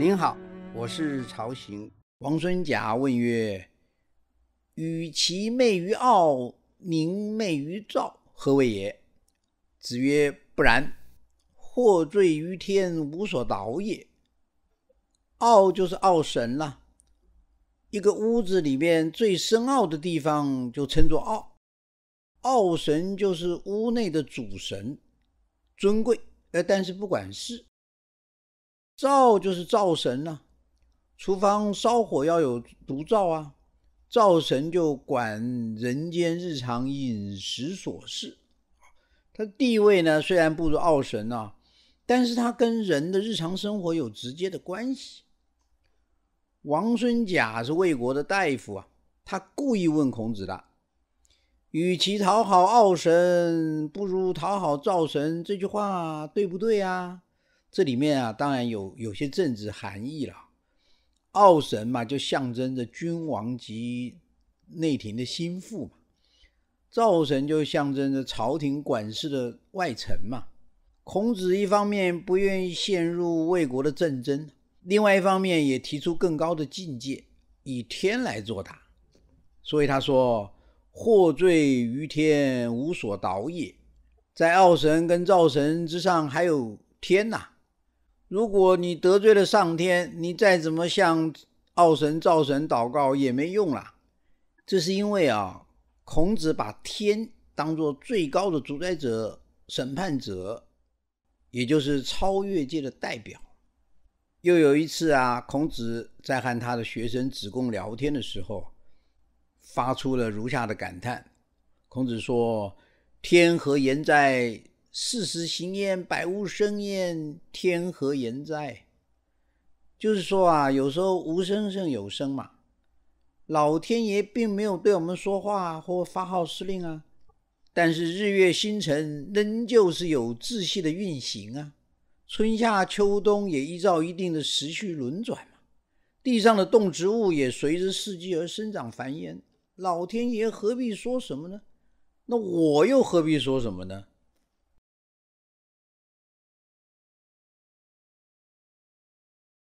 您好，我是曹行。王孙贾问曰：“与其媚于傲，宁媚于赵，何谓也？”子曰：“不然，获罪于天，无所导也。”傲就是傲神了，一个屋子里面最深奥的地方就称作傲，傲神就是屋内的主神，尊贵，呃，但是不管事。灶就是灶神呐，厨房烧火要有炉灶啊，灶神就管人间日常饮食琐事。他地位呢虽然不如奥神呐，但是他跟人的日常生活有直接的关系。王孙甲是魏国的大夫啊，他故意问孔子的：“与其讨好奥神，不如讨好灶神。”这句话对不对啊？这里面啊，当然有有些政治含义了。奥神嘛，就象征着君王及内廷的心腹嘛；赵神就象征着朝廷管事的外臣嘛。孔子一方面不愿意陷入魏国的战争，另外一方面也提出更高的境界，以天来作答。所以他说：“获罪于天，无所导也。”在奥神跟赵神之上，还有天呐。如果你得罪了上天，你再怎么向奥神、灶神祷告也没用了。这是因为啊，孔子把天当作最高的主宰者、审判者，也就是超越界的代表。又有一次啊，孔子在和他的学生子贡聊天的时候，发出了如下的感叹：，孔子说：“天何言哉？”四时行焉，百物生焉，天何言哉？就是说啊，有时候无声胜有声嘛。老天爷并没有对我们说话或发号施令啊，但是日月星辰仍旧是有秩序的运行啊，春夏秋冬也依照一定的时序轮转嘛。地上的动植物也随着四季而生长繁衍。老天爷何必说什么呢？那我又何必说什么呢？